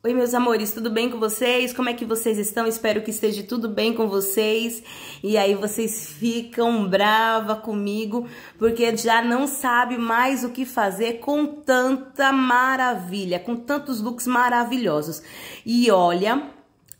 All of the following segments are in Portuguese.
Oi, meus amores, tudo bem com vocês? Como é que vocês estão? Espero que esteja tudo bem com vocês. E aí vocês ficam brava comigo, porque já não sabe mais o que fazer com tanta maravilha, com tantos looks maravilhosos. E olha,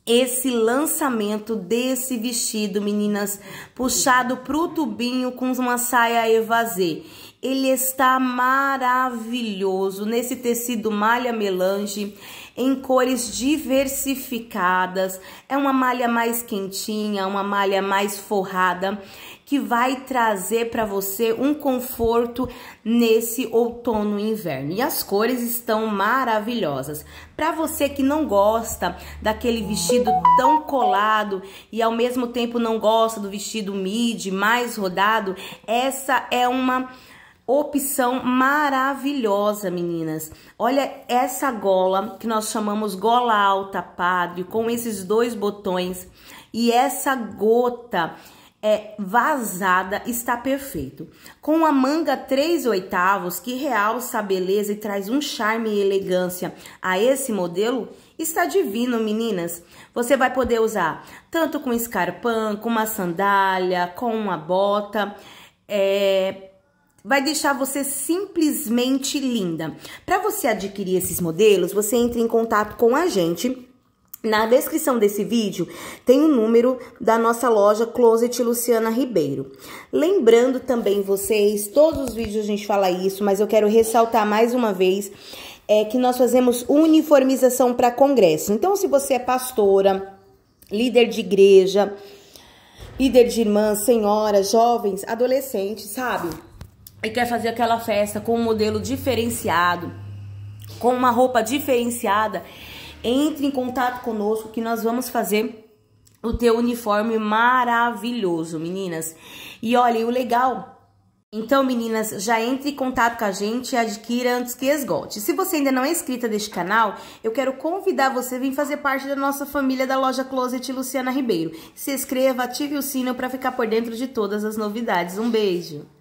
esse lançamento desse vestido, meninas, puxado pro tubinho com uma saia evasê. Ele está maravilhoso nesse tecido malha melange em cores diversificadas. É uma malha mais quentinha, uma malha mais forrada, que vai trazer para você um conforto nesse outono e inverno. E as cores estão maravilhosas. Para você que não gosta daquele vestido tão colado e ao mesmo tempo não gosta do vestido midi mais rodado, essa é uma opção maravilhosa, meninas. Olha essa gola que nós chamamos gola alta padre, com esses dois botões e essa gota é vazada, está perfeito. Com a manga 3 oitavos, que realça a beleza e traz um charme e elegância a esse modelo, está divino, meninas. Você vai poder usar tanto com escarpão, com uma sandália, com uma bota, é, vai deixar você simplesmente linda. Para você adquirir esses modelos, você entra em contato com a gente. Na descrição desse vídeo tem o um número da nossa loja Closet Luciana Ribeiro. Lembrando também vocês, todos os vídeos a gente fala isso, mas eu quero ressaltar mais uma vez é que nós fazemos uniformização para congresso. Então, se você é pastora, líder de igreja, líder de irmãs, senhora, jovens, adolescentes, sabe? e quer fazer aquela festa com um modelo diferenciado, com uma roupa diferenciada, entre em contato conosco que nós vamos fazer o teu uniforme maravilhoso, meninas. E olha, o legal então, meninas, já entre em contato com a gente e adquira antes que esgote. Se você ainda não é inscrita deste canal, eu quero convidar você a vir fazer parte da nossa família da loja Closet Luciana Ribeiro. Se inscreva, ative o sino para ficar por dentro de todas as novidades. Um beijo!